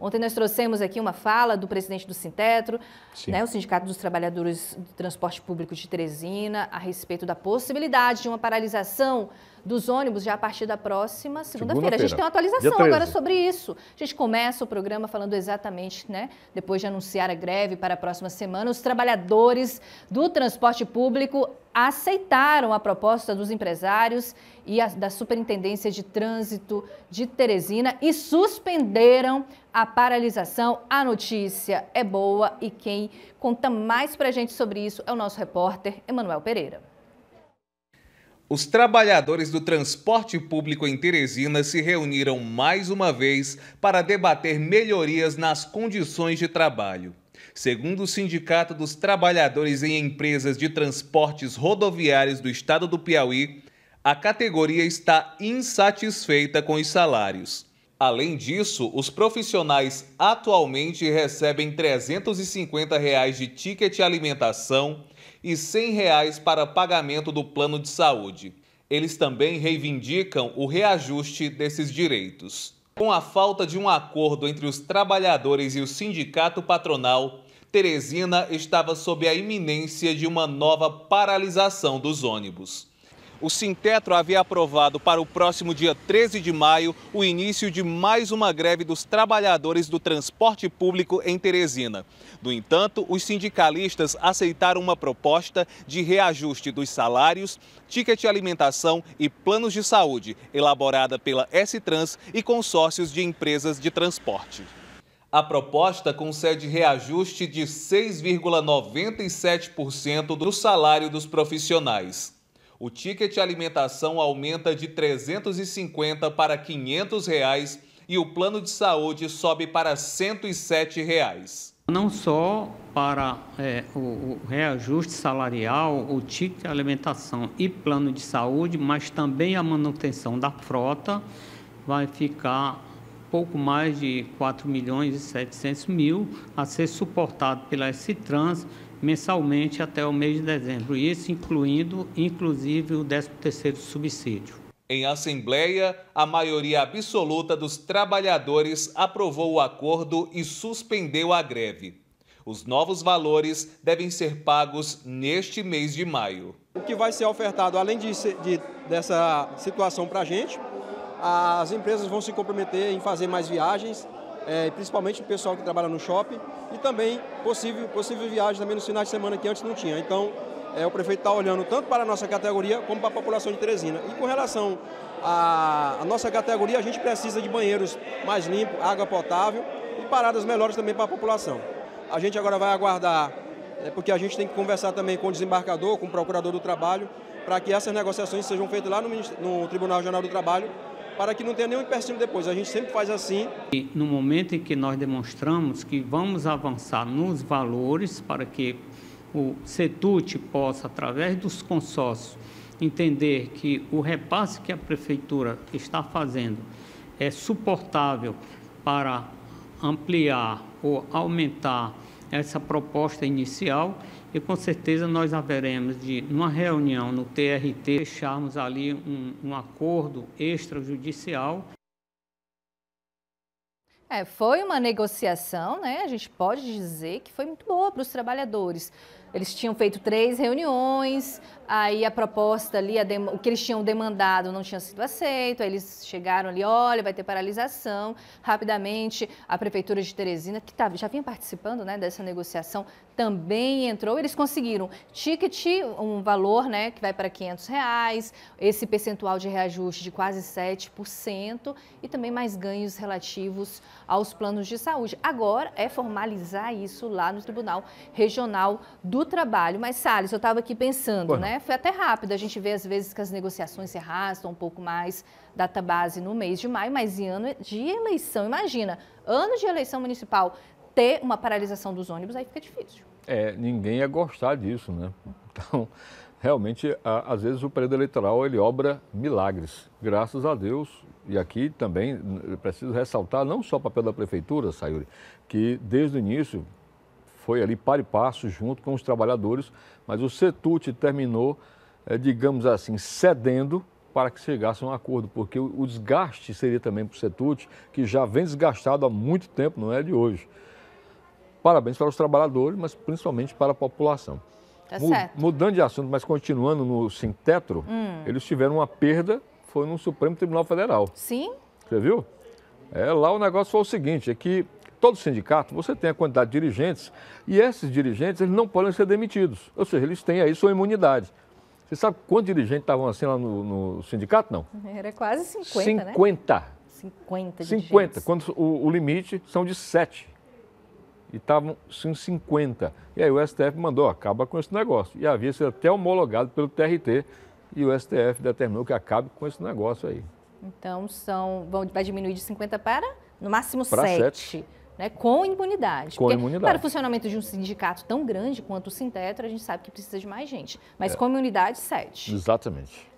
Ontem nós trouxemos aqui uma fala do presidente do Sintetro, né, o Sindicato dos Trabalhadores do Transporte Público de Teresina, a respeito da possibilidade de uma paralisação dos ônibus já a partir da próxima segunda-feira. Segunda a gente tem uma atualização agora sobre isso. A gente começa o programa falando exatamente, né? Depois de anunciar a greve para a próxima semana, os trabalhadores do transporte público aceitaram a proposta dos empresários e a, da Superintendência de Trânsito de Teresina e suspenderam a paralisação. A notícia é boa e quem conta mais para a gente sobre isso é o nosso repórter Emanuel Pereira. Os trabalhadores do transporte público em Teresina se reuniram mais uma vez para debater melhorias nas condições de trabalho. Segundo o Sindicato dos Trabalhadores em Empresas de Transportes Rodoviários do Estado do Piauí, a categoria está insatisfeita com os salários. Além disso, os profissionais atualmente recebem R$ 350 reais de ticket alimentação e R$ 100 reais para pagamento do plano de saúde. Eles também reivindicam o reajuste desses direitos. Com a falta de um acordo entre os trabalhadores e o sindicato patronal, Teresina estava sob a iminência de uma nova paralisação dos ônibus o Sintetro havia aprovado para o próximo dia 13 de maio o início de mais uma greve dos trabalhadores do transporte público em Teresina. No entanto, os sindicalistas aceitaram uma proposta de reajuste dos salários, ticket alimentação e planos de saúde, elaborada pela S-Trans e consórcios de empresas de transporte. A proposta concede reajuste de 6,97% do salário dos profissionais o ticket alimentação aumenta de 350 para 500 reais e o plano de saúde sobe para 107 reais. Não só para é, o, o, reajuste salarial, o ticket alimentação e plano de saúde, mas também a manutenção da frota vai ficar pouco mais de 4 milhões e 700 mil a ser suportado pela S-Trans mensalmente até o mês de dezembro, isso incluindo inclusive o 13º subsídio. Em assembleia, a maioria absoluta dos trabalhadores aprovou o acordo e suspendeu a greve. Os novos valores devem ser pagos neste mês de maio. O que vai ser ofertado, além de, de dessa situação para a gente, as empresas vão se comprometer em fazer mais viagens, é, principalmente o pessoal que trabalha no shopping, e também possível, possível viagem também nos finais de semana que antes não tinha. Então, é, o prefeito está olhando tanto para a nossa categoria como para a população de Teresina. E com relação à, à nossa categoria, a gente precisa de banheiros mais limpos, água potável e paradas melhores também para a população. A gente agora vai aguardar, é, porque a gente tem que conversar também com o desembarcador, com o procurador do trabalho, para que essas negociações sejam feitas lá no, no Tribunal Regional do Trabalho para que não tenha nenhum empecilho depois. A gente sempre faz assim. E no momento em que nós demonstramos que vamos avançar nos valores para que o CETUT possa, através dos consórcios, entender que o repasse que a prefeitura está fazendo é suportável para ampliar ou aumentar essa proposta inicial e com certeza nós haveremos de, numa reunião no TRT, deixarmos ali um, um acordo extrajudicial. É, foi uma negociação, né? A gente pode dizer que foi muito boa para os trabalhadores. Eles tinham feito três reuniões, aí a proposta ali, a o que eles tinham demandado não tinha sido aceito, aí eles chegaram ali, olha, vai ter paralisação. Rapidamente, a Prefeitura de Teresina, que tá, já vinha participando né, dessa negociação, também entrou, eles conseguiram ticket, um valor né, que vai para 500 reais, esse percentual de reajuste de quase 7% e também mais ganhos relativos aos planos de saúde. Agora é formalizar isso lá no Tribunal Regional do Trabalho. Mas, Salles, eu estava aqui pensando, né? Foi até rápido, a gente vê às vezes que as negociações se arrastam um pouco mais, data base no mês de maio, mas em ano de eleição, imagina, ano de eleição municipal, ter uma paralisação dos ônibus, aí fica difícil. É, ninguém ia gostar disso, né? Então, realmente, às vezes o período eleitoral ele obra milagres. Graças a Deus, e aqui também preciso ressaltar, não só o papel da prefeitura, Sayuri, que desde o início foi ali para e passo junto com os trabalhadores, mas o Setut terminou, eh, digamos assim, cedendo para que chegasse a um acordo, porque o desgaste seria também para o Setut, que já vem desgastado há muito tempo, não é de hoje. Parabéns para os trabalhadores, mas principalmente para a população. Tá certo. Mudando de assunto, mas continuando no Sintetro, hum. eles tiveram uma perda, foi no Supremo Tribunal Federal. Sim. Você viu? É, lá o negócio foi o seguinte, é que todo sindicato, você tem a quantidade de dirigentes, e esses dirigentes eles não podem ser demitidos. Ou seja, eles têm aí sua imunidade. Você sabe quantos dirigentes estavam assim lá no, no sindicato, não? Era quase 50, 50. né? 50. 50 dirigentes. 50, quando o, o limite são de 7 e estavam em 50. E aí o STF mandou, acaba com esse negócio. E havia sido até homologado pelo TRT e o STF determinou que acabe com esse negócio aí. Então são, vão, vai diminuir de 50 para, no máximo, para 7. 7. Né, com imunidade. Com porque, imunidade. Para o funcionamento de um sindicato tão grande quanto o Sintetra, a gente sabe que precisa de mais gente. Mas é. com imunidade, 7. Exatamente.